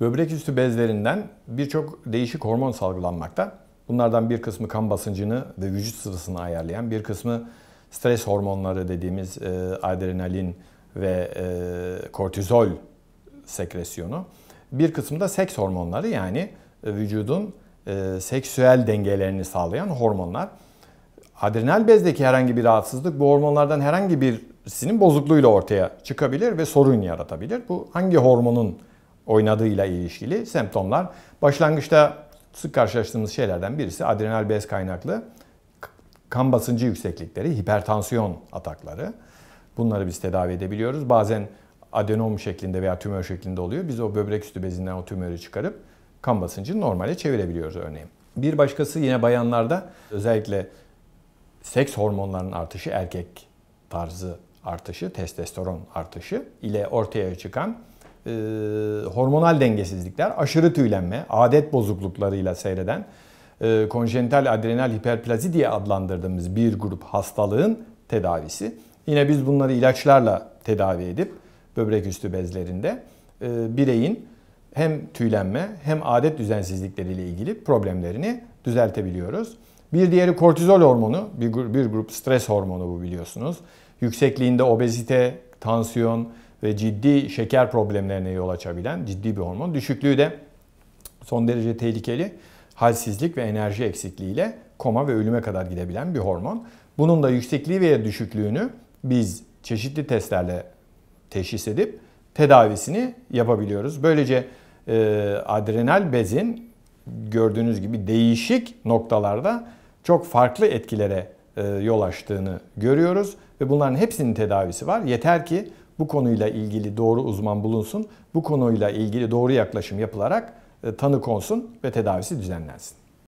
Böbrek üstü bezlerinden birçok değişik hormon salgılanmakta. Bunlardan bir kısmı kan basıncını ve vücut sıvısını ayarlayan, bir kısmı stres hormonları dediğimiz e, adrenalin ve e, kortizol sekresyonu. Bir kısmı da seks hormonları yani e, vücudun e, seksüel dengelerini sağlayan hormonlar. Adrenal bezdeki herhangi bir rahatsızlık bu hormonlardan herhangi birisinin bozukluğuyla ortaya çıkabilir ve sorun yaratabilir. Bu hangi hormonun oynadığıyla ilişkili semptomlar. Başlangıçta sık karşılaştığımız şeylerden birisi adrenal bez kaynaklı kan basıncı yükseklikleri, hipertansiyon atakları. Bunları biz tedavi edebiliyoruz. Bazen adenom şeklinde veya tümör şeklinde oluyor. Biz o böbrek üstü bezinden o tümörü çıkarıp kan basıncını normale çevirebiliyoruz örneğin. Bir başkası yine bayanlarda özellikle seks hormonlarının artışı, erkek tarzı artışı, testosteron artışı ile ortaya çıkan e, hormonal dengesizlikler, aşırı tüylenme, adet bozukluklarıyla seyreden e, konjenital adrenal hiperplazi diye adlandırdığımız bir grup hastalığın tedavisi. Yine biz bunları ilaçlarla tedavi edip böbrek üstü bezlerinde e, bireyin hem tüylenme hem adet düzensizlikleriyle ilgili problemlerini düzeltebiliyoruz. Bir diğeri kortizol hormonu, bir, bir grup stres hormonu bu biliyorsunuz. Yüksekliğinde obezite, tansiyon, ve ciddi şeker problemlerine yol açabilen ciddi bir hormon. Düşüklüğü de son derece tehlikeli halsizlik ve enerji eksikliğiyle koma ve ölüme kadar gidebilen bir hormon. Bunun da yüksekliği veya düşüklüğünü biz çeşitli testlerle teşhis edip tedavisini yapabiliyoruz. Böylece e, adrenal bezin gördüğünüz gibi değişik noktalarda çok farklı etkilere e, yol açtığını görüyoruz ve bunların hepsinin tedavisi var. Yeter ki bu konuyla ilgili doğru uzman bulunsun, bu konuyla ilgili doğru yaklaşım yapılarak e, tanı konsun ve tedavisi düzenlensin.